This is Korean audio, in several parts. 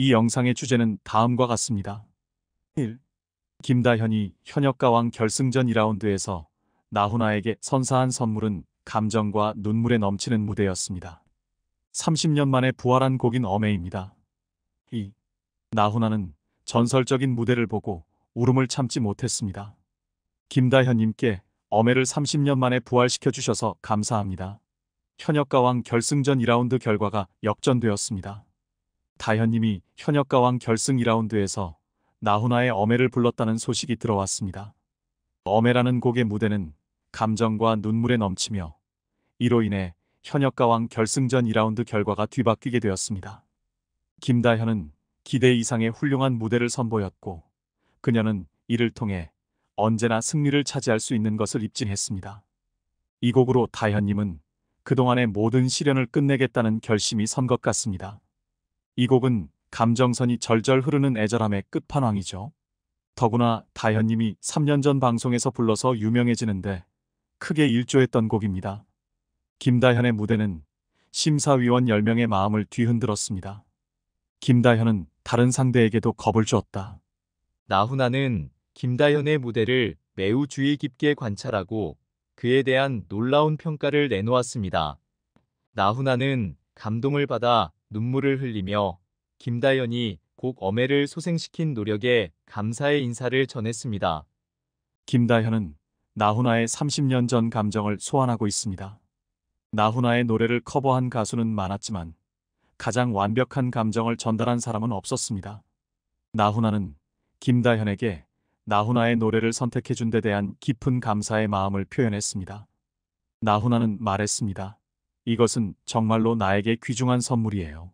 이 영상의 주제는 다음과 같습니다. 1. 김다현이 현역가왕 결승전 2라운드에서 나훈아에게 선사한 선물은 감정과 눈물에 넘치는 무대였습니다. 30년 만에 부활한 곡인 어메입니다. 2. 나훈아는 전설적인 무대를 보고 울음을 참지 못했습니다. 김다현님께 어메를 30년 만에 부활시켜 주셔서 감사합니다. 현역가왕 결승전 2라운드 결과가 역전되었습니다. 다현님이 현역가왕 결승 2라운드에서 나훈아의 어메를 불렀다는 소식이 들어왔습니다. 어메라는 곡의 무대는 감정과 눈물에 넘치며 이로 인해 현역가왕 결승전 2라운드 결과가 뒤바뀌게 되었습니다. 김다현은 기대 이상의 훌륭한 무대를 선보였고 그녀는 이를 통해 언제나 승리를 차지할 수 있는 것을 입증했습니다. 이 곡으로 다현님은 그동안의 모든 시련을 끝내겠다는 결심이 선 것 같습니다. 이 곡은 감정선이 절절 흐르는 애절함의 끝판왕이죠. 더구나 다현님이 3년 전 방송에서 불러서 유명해지는데 크게 일조했던 곡입니다. 김다현의 무대는 심사위원 10명의 마음을 뒤흔들었습니다. 김다현은 다른 상대에게도 겁을 주었다. 나훈아는 김다현의 무대를 매우 주의 깊게 관찰하고 그에 대한 놀라운 평가를 내놓았습니다. 나훈아는 감동을 받아 눈물을 흘리며 김다연이 곡어해를 소생시킨 노력에 감사의 인사를 전했습니다. 김다현은 나훈아의 30년 전 감정을 소환하고 있습니다. 나훈아의 노래를 커버한 가수는 많았지만 가장 완벽한 감정을 전달한 사람은 없었습니다. 나훈아는 김다현에게 나훈아의 노래를 선택해준 데 대한 깊은 감사의 마음을 표현했습니다. 나훈아는 말했습니다. 이것은 정말로 나에게 귀중한 선물이에요.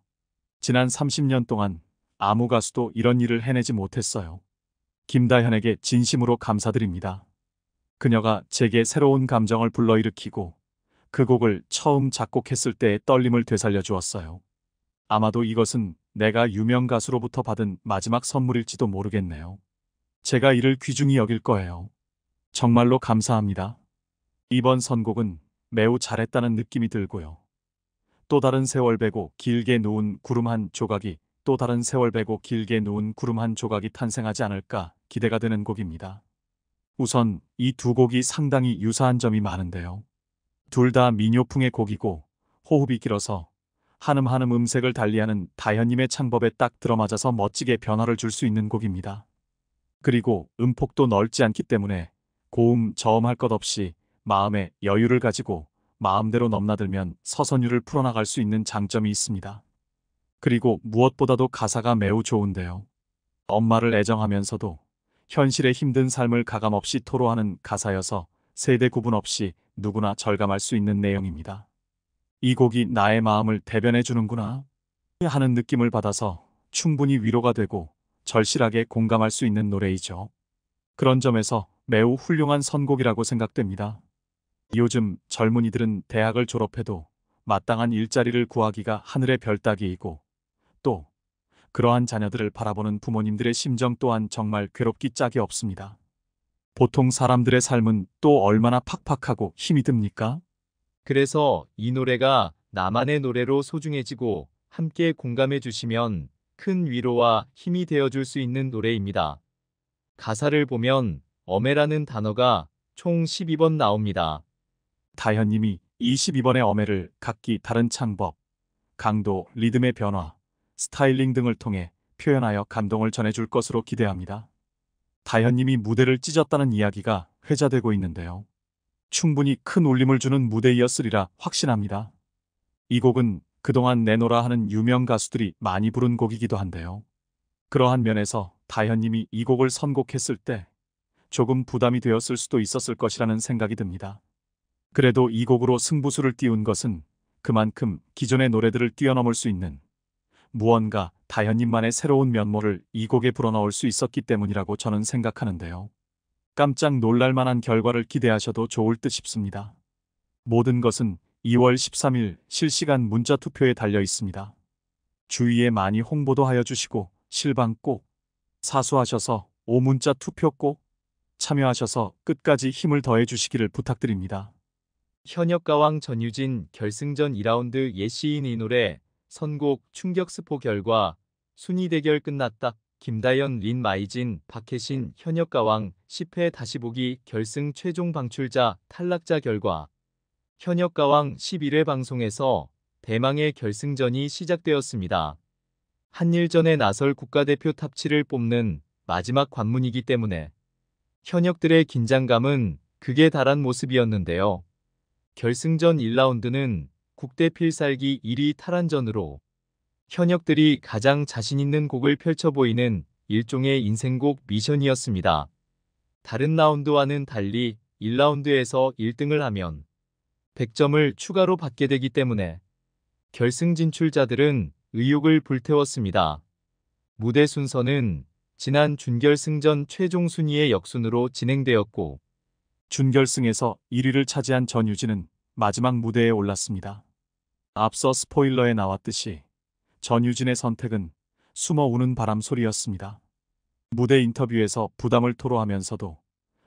지난 30년 동안 아무 가수도 이런 일을 해내지 못했어요. 김다현에게 진심으로 감사드립니다. 그녀가 제게 새로운 감정을 불러일으키고 그 곡을 처음 작곡했을 때의 떨림을 되살려 주었어요. 아마도 이것은 내가 유명 가수로부터 받은 마지막 선물일지도 모르겠네요. 제가 이를 귀중히 여길 거예요. 정말로 감사합니다. 이번 선곡은 매우 잘했다는 느낌이 들고요. 또 다른 세월 배고 길게 놓은 구름 한 조각이 또 다른 세월 배고 길게 놓은 구름 한 조각이 탄생하지 않을까 기대가 되는 곡입니다. 우선 이 두 곡이 상당히 유사한 점이 많은데요. 둘 다 민요풍의 곡이고 호흡이 길어서 한음 한음 음색을 달리하는 다현님의 창법에 딱 들어맞아서 멋지게 변화를 줄 수 있는 곡입니다. 그리고 음폭도 넓지 않기 때문에 고음, 저음 할 것 없이 마음의 여유를 가지고 마음대로 넘나들면 서선율을 풀어나갈 수 있는 장점이 있습니다. 그리고 무엇보다도 가사가 매우 좋은데요. 엄마를 애정하면서도 현실의 힘든 삶을 가감없이 토로하는 가사여서 세대 구분 없이 누구나 절감할 수 있는 내용입니다. 이 곡이 나의 마음을 대변해 주는구나 하는 느낌을 받아서 충분히 위로가 되고 절실하게 공감할 수 있는 노래이죠. 그런 점에서 매우 훌륭한 선곡이라고 생각됩니다. 요즘 젊은이들은 대학을 졸업해도 마땅한 일자리를 구하기가 하늘의 별따기이고 또 그러한 자녀들을 바라보는 부모님들의 심정 또한 정말 괴롭기 짝이 없습니다. 보통 사람들의 삶은 또 얼마나 팍팍하고 힘이 듭니까? 그래서 이 노래가 나만의 노래로 소중해지고 함께 공감해 주시면 큰 위로와 힘이 되어줄 수 있는 노래입니다. 가사를 보면 어메라는 단어가 총 12번 나옵니다. 다현님이 22번의 어해를 각기 다른 창법, 강도, 리듬의 변화, 스타일링 등을 통해 표현하여 감동을 전해줄 것으로 기대합니다. 다현님이 무대를 찢었다는 이야기가 회자되고 있는데요. 충분히 큰 울림을 주는 무대이었으리라 확신합니다. 이 곡은 그동안 내노라 하는 유명 가수들이 많이 부른 곡이기도 한데요. 그러한 면에서 다현님이 이 곡을 선곡했을 때 조금 부담이 되었을 수도 있었을 것이라는 생각이 듭니다. 그래도 이 곡으로 승부수를 띄운 것은 그만큼 기존의 노래들을 뛰어넘을 수 있는 무언가 다현님만의 새로운 면모를 이 곡에 불어넣을 수 있었기 때문이라고 저는 생각하는데요. 깜짝 놀랄만한 결과를 기대하셔도 좋을 듯 싶습니다. 모든 것은 2월 13일 실시간 문자 투표에 달려 있습니다. 주위에 많이 홍보도 하여 주시고 실방 꼭 사수하셔서 오문자 투표 꼭 참여하셔서 끝까지 힘을 더해 주시기를 부탁드립니다. 현역 가왕 전유진 결승전 2라운드 예시인이 노래 선곡 충격 스포 결과 순위 대결 끝났다. 김다연, 린 마이진, 박혜신 현역 가왕 10회 다시 보기 결승 최종 방출자 탈락자 결과 현역 가왕 11회 방송에서 대망의 결승전이 시작되었습니다. 한일전에 나설 국가대표 탑치를 뽑는 마지막 관문이기 때문에 현역들의 긴장감은 극에 달한 모습이었는데요. 결승전 1라운드는 국대 필살기 1위 탈환전으로 현역들이 가장 자신있는 곡을 펼쳐 보이는 일종의 인생곡 미션이었습니다. 다른 라운드와는 달리 1라운드에서 1등을 하면 100점을 추가로 받게 되기 때문에 결승 진출자들은 의욕을 불태웠습니다. 무대 순서는 지난 준결승전 최종 순위의 역순으로 진행되었고 준결승에서 1위를 차지한 전유진은 마지막 무대에 올랐습니다. 앞서 스포일러에 나왔듯이 전유진의 선택은 숨어 우는 바람 소리였습니다. 무대 인터뷰에서 부담을 토로하면서도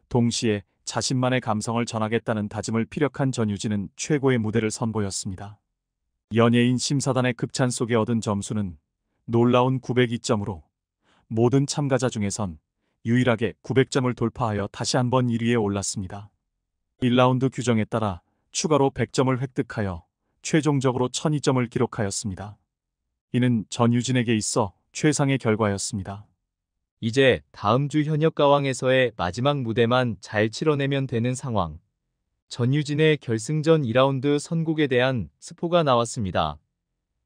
동시에 자신만의 감성을 전하겠다는 다짐을 피력한 전유진은 최고의 무대를 선보였습니다. 연예인 심사단의 급찬 속에 얻은 점수는 놀라운 902점으로 모든 참가자 중에선 유일하게 900점을 돌파하여 다시 한번 1위에 올랐습니다. 1라운드 규정에 따라 추가로 100점을 획득하여 최종적으로 1002점을 기록하였습니다. 이는 전유진에게 있어 최상의 결과였습니다. 이제 다음 주 현역 가왕에서의 마지막 무대만 잘 치러내면 되는 상황. 전유진의 결승전 2라운드 선곡에 대한 스포가 나왔습니다.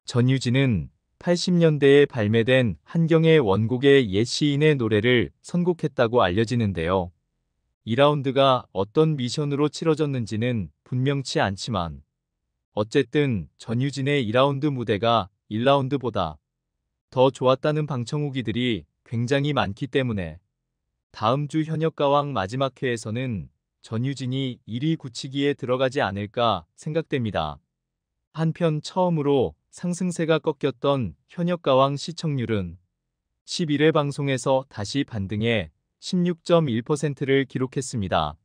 전유진은 80년대에 발매된 한경의 원곡의 옛 시인의 노래를 선곡했다고 알려지는데요. 2라운드가 어떤 미션으로 치러졌는지는 분명치 않지만 어쨌든 전유진의 2라운드 무대가 1라운드보다 더 좋았다는 방청후기들이 굉장히 많기 때문에 다음 주 현역가왕 마지막 회에서는 전유진이 1위 굳히기에 들어가지 않을까 생각됩니다. 한편 처음으로 상승세가 꺾였던 현역 가왕 시청률은 11회 방송에서 다시 반등해 16.1%를 기록했습니다.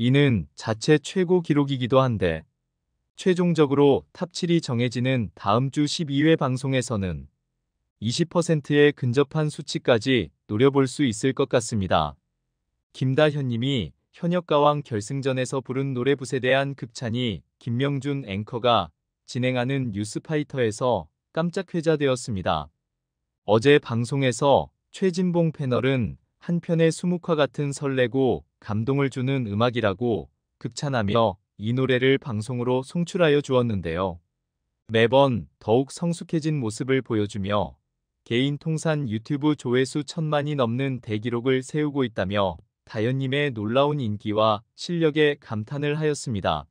이는 자체 최고 기록이기도 한데 최종적으로 탑7이 정해지는 다음 주 12회 방송에서는 20%에 근접한 수치까지 노려볼 수 있을 것 같습니다. 김다현님이 현역가왕 결승전에서 부른 노래 붓에 대한 극찬이 김명준 앵커가 진행하는 뉴스파이터에서 깜짝 회자되었습니다. 어제 방송에서 최진봉 패널은 한편의 수묵화 같은 설레고 감동을 주는 음악이라고 극찬하며 이 노래를 방송으로 송출하여 주었는데요. 매번 더욱 성숙해진 모습을 보여주며 개인 통산 유튜브 조회수 천만이 넘는 대기록을 세우고 있다며 다현님의 놀라운 인기와 실력에 감탄을 하였습니다.